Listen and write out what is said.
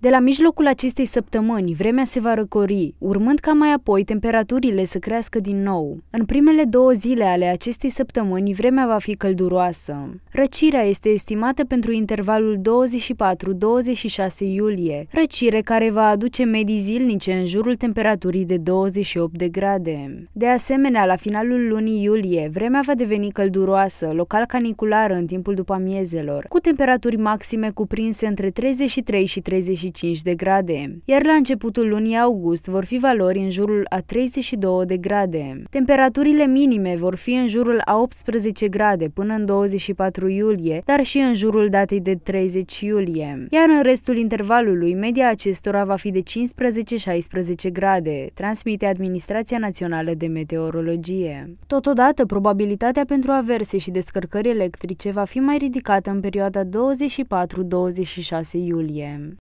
De la mijlocul acestei săptămâni, vremea se va răcori, urmând ca mai apoi temperaturile să crească din nou. În primele două zile ale acestei săptămâni, vremea va fi călduroasă. Răcirea este estimată pentru intervalul 24-26 iulie, răcire care va aduce medii zilnice în jurul temperaturii de 28 de grade. De asemenea, la finalul lunii iulie, vremea va deveni călduroasă, local caniculară în timpul după amiezelor, cu temperaturi maxime cuprinse între 33 și 35 25 de grade, iar la începutul lunii august vor fi valori în jurul a 32 de grade. Temperaturile minime vor fi în jurul a 18 grade până în 24 iulie, dar și în jurul datei de 30 iulie, iar în restul intervalului media acestora va fi de 15-16 grade, transmite Administrația Națională de Meteorologie. Totodată, probabilitatea pentru averse și descărcări electrice va fi mai ridicată în perioada 24-26 iulie.